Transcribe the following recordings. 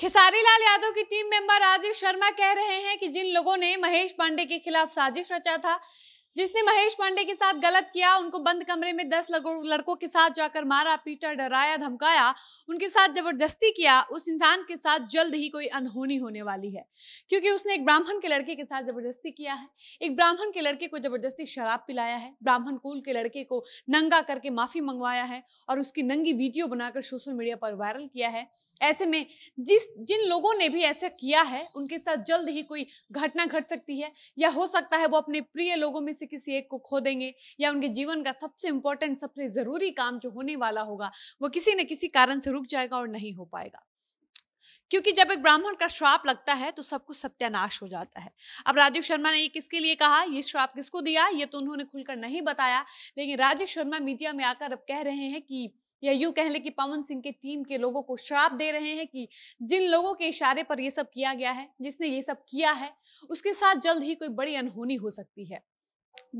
खेसारी लाल यादव की team member Rajiv Sharma कह रहे हैं कि जिन लोगों ने महेश पांडे के खिलाफ साजिश रचा था जिसने महेश पांडे के साथ गलत किया उनको बंद कमरे में दस लड़कों के साथ जाकर मारा पीटा डराया धमकाया उनके साथ जबरदस्ती किया उस इंसान के साथ जल्द ही कोई अनहोनी होने वाली है क्योंकि उसने एक ब्राह्मण के लड़के के साथ जबरदस्ती किया है एक ब्राह्मण के लड़के को जबरदस्ती शराब पिलाया है ब्राह्मण कुल के लड़के को नंगा करके माफी मंगवाया है और उसकी नंगी वीडियो बनाकर सोशल मीडिया पर वायरल किया है ऐसे में जिस जिन लोगों ने भी ऐसा किया है उनके साथ जल्द ही कोई घटना घट सकती है या हो सकता है वो अपने प्रिय लोगों में से किसी एक को खो देंगे या उनके जीवन का सबसे इंपॉर्टेंट सबसे ज़रूरी काम जो होने वाला होगा वो किसी न किसी कारण से रुक जाएगा और नहीं हो पाएगा क्योंकि जब एक ब्राह्मण का श्राप लगता है तो सब कुछ सत्यानाश हो जाता है अब राजीव शर्मा ने ये किसके लिए कहा ये श्राप किसको दिया ये तो उन्होंने खुलकर नहीं बताया लेकिन राजीव शर्मा मीडिया में आकर अब कह रहे हैं कि या यूं कह लें कि पवन सिंह के टीम के लोगों को श्राप दे रहे हैं कि जिन लोगों के इशारे पर यह सब किया गया है जिसने ये सब किया है उसके साथ जल्द ही कोई बड़ी अनहोनी हो सकती है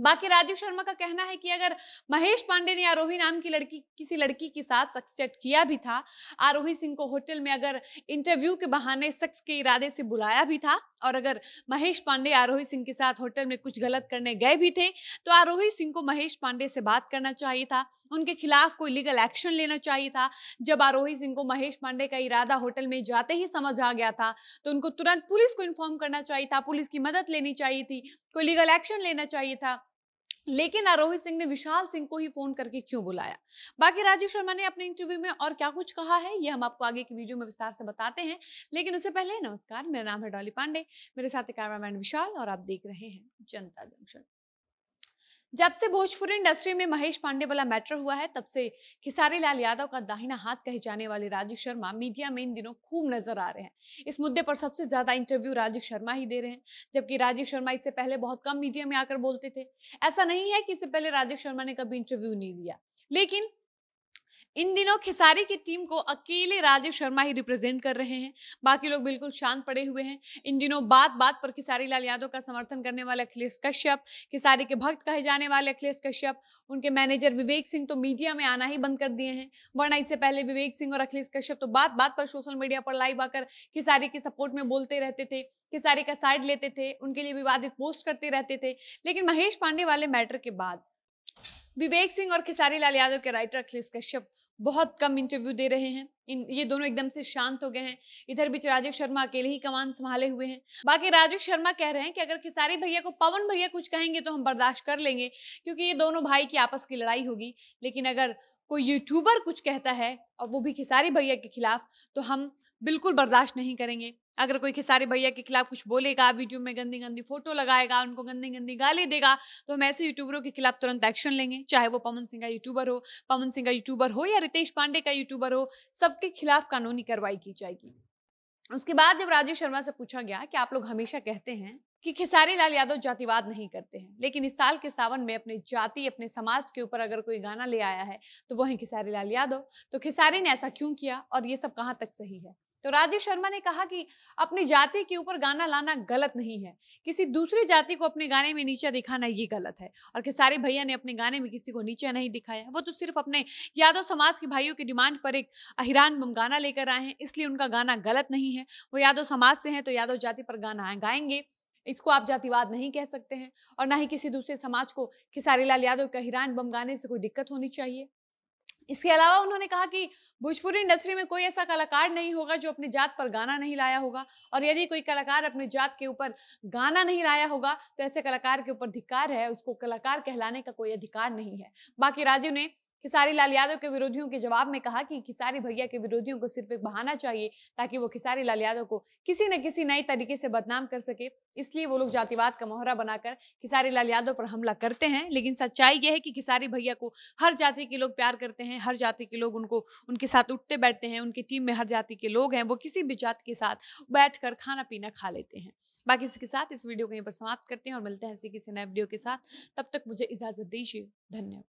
बाकी राजीव शर्मा का कहना है कि अगर महेश पांडे ने आरोही नाम की लड़की किसी लड़की के साथ सेक्स चैट किया भी था आरोही सिंह को होटल में अगर इंटरव्यू के बहाने सेक्स के इरादे से बुलाया भी था और अगर महेश पांडे आरोही सिंह के साथ होटल में कुछ गलत करने गए भी थे तो आरोही सिंह को महेश पांडे से बात करना चाहिए था उनके खिलाफ कोई लीगल एक्शन लेना चाहिए था जब आरोही सिंह को महेश पांडे का इरादा होटल में जाते ही समझ आ गया था तो उनको तुरंत पुलिस को इन्फॉर्म करना चाहिए था पुलिस की मदद लेनी चाहिए थी कोई लीगल एक्शन लेना चाहिए था लेकिन आरोहित सिंह ने विशाल सिंह को ही फोन करके क्यों बुलाया बाकी राजीव शर्मा ने अपने इंटरव्यू में और क्या कुछ कहा है ये हम आपको आगे की वीडियो में विस्तार से बताते हैं लेकिन उससे पहले नमस्कार मेरा नाम है डॉली पांडे मेरे साथ कैमरामैन विशाल और आप देख रहे हैं जनता जंक्शन जब से भोजपुरी इंडस्ट्री में महेश पांडे वाला मैटर हुआ है तब से खिसारी लाल यादव का दाहिना हाथ कहे जाने वाले राजू शर्मा मीडिया में इन दिनों खूब नजर आ रहे हैं इस मुद्दे पर सबसे ज्यादा इंटरव्यू राजू शर्मा ही दे रहे हैं जबकि राजू शर्मा इससे पहले बहुत कम मीडिया में आकर बोलते थे ऐसा नहीं है कि इससे पहले राजू शर्मा ने कभी इंटरव्यू नहीं दिया लेकिन इन दिनों खिसारी की टीम को अकेले राजीव शर्मा ही रिप्रेजेंट कर रहे हैं बाकी लोग बिल्कुल शांत पड़े हुए हैं इन दिनों बात बात पर खिसारी लाल यादव का समर्थन करने वाले अखिलेश कश्यप खिसारी के भक्त कहे जाने वाले अखिलेश कश्यप उनके मैनेजर विवेक सिंह तो मीडिया में आना ही बंद कर दिए हैं वरना इससे पहले विवेक सिंह और अखिलेश कश्यप तो बात बात पर सोशल मीडिया पर लाइव आकर खिसारी के सपोर्ट में बोलते रहते थे खिसारी का साइड लेते थे उनके लिए विवादित पोस्ट करते रहते थे लेकिन महेश पांडे वाले मैटर के बाद विवेक सिंह और खिसारी लाल यादव के राइटर अखिलेश कश्यप बहुत कम इंटरव्यू दे रहे हैं इन ये दोनों एकदम से शांत हो गए हैं इधर बीच राजेश शर्मा अकेले ही कमान संभाले हुए हैं बाकी राजेश शर्मा कह रहे हैं कि अगर खिसारी भैया को पवन भैया कुछ कहेंगे तो हम बर्दाश्त कर लेंगे क्योंकि ये दोनों भाई की आपस की लड़ाई होगी लेकिन अगर कोई यूट्यूबर कुछ कहता है और वो भी खिसारी भैया के खिलाफ तो हम बिल्कुल बर्दाश्त नहीं करेंगे अगर कोई खेसारी भैया के खिलाफ कुछ बोलेगा वीडियो में गंदी गंदी फोटो लगाएगा उनको गंदी गंदी गाली देगा तो हम ऐसे यूट्यूबरों के खिलाफ तुरंत एक्शन लेंगे चाहे वो पवन सिंह का यूट्यूबर हो पवन सिंह का यूट्यूबर हो या रितेश पांडे का यूट्यूबर हो सबके खिलाफ कानूनी कार्रवाई की जाएगी उसके बाद जब राजीव शर्मा से पूछा गया कि आप लोग हमेशा कहते हैं कि खेसारी लाल यादव जातिवाद नहीं करते हैं लेकिन इस साल के सावन में अपने जाति अपने समाज के ऊपर अगर कोई गाना ले आया है तो वह है खेसारी लाल यादव तो खेसारी ने ऐसा क्यों किया और ये सब कहाँ तक सही है तो राजू शर्मा ने कहा कि अपनी जाति के ऊपर गाना लाना गलत नहीं है किसी दूसरी जाति को अपने गाने में नीचा दिखाना ये गलत है और खेसारी भैया ने अपने गाने में किसी को नीचा नहीं दिखाया वो तो सिर्फ अपने यादव समाज के भाइयों की डिमांड पर एक अहिरान बम गाना लेकर आए हैं इसलिए उनका गाना गलत नहीं है वो यादव समाज से हैं तो यादव जाति पर गाना गाएंगे इसको आप जातिवाद नहीं कह सकते हैं और ना ही किसी दूसरे समाज को खेसारी लाल यादव का हिरान बम गाने से कोई दिक्कत होनी चाहिए इसके अलावा उन्होंने कहा कि भोजपुरी इंडस्ट्री में कोई ऐसा कलाकार नहीं होगा जो अपने जात पर गाना नहीं लाया होगा और यदि कोई कलाकार अपने जात के ऊपर गाना नहीं लाया होगा तो ऐसे कलाकार के ऊपर धिकार है उसको कलाकार कहलाने का कोई अधिकार नहीं है बाकी राजू ने खिसारी लाल यादव के विरोधियों के जवाब में कहा कि खिसारी भैया के विरोधियों को सिर्फ एक बहाना चाहिए ताकि वो खिसारी लाल यादव को किसी न किसी नए तरीके से बदनाम कर सके इसलिए वो लोग जातिवाद का मोहरा बनाकर खिसारी लाल यादव पर हमला करते हैं लेकिन सच्चाई यह है कि खिसारी भैया को हर जाति के लोग प्यार करते हैं हर जाति के लोग उनको उनके साथ उठते बैठते हैं उनकी टीम में हर जाति के लोग हैं वो किसी भी जात के साथ बैठ खाना पीना खा लेते हैं बाकी इसके साथ इस वीडियो को यहीं पर समाप्त करते हैं और मिलते हैं ऐसे किसी नए वीडियो के साथ तब तक मुझे इजाज़त दीजिए धन्यवाद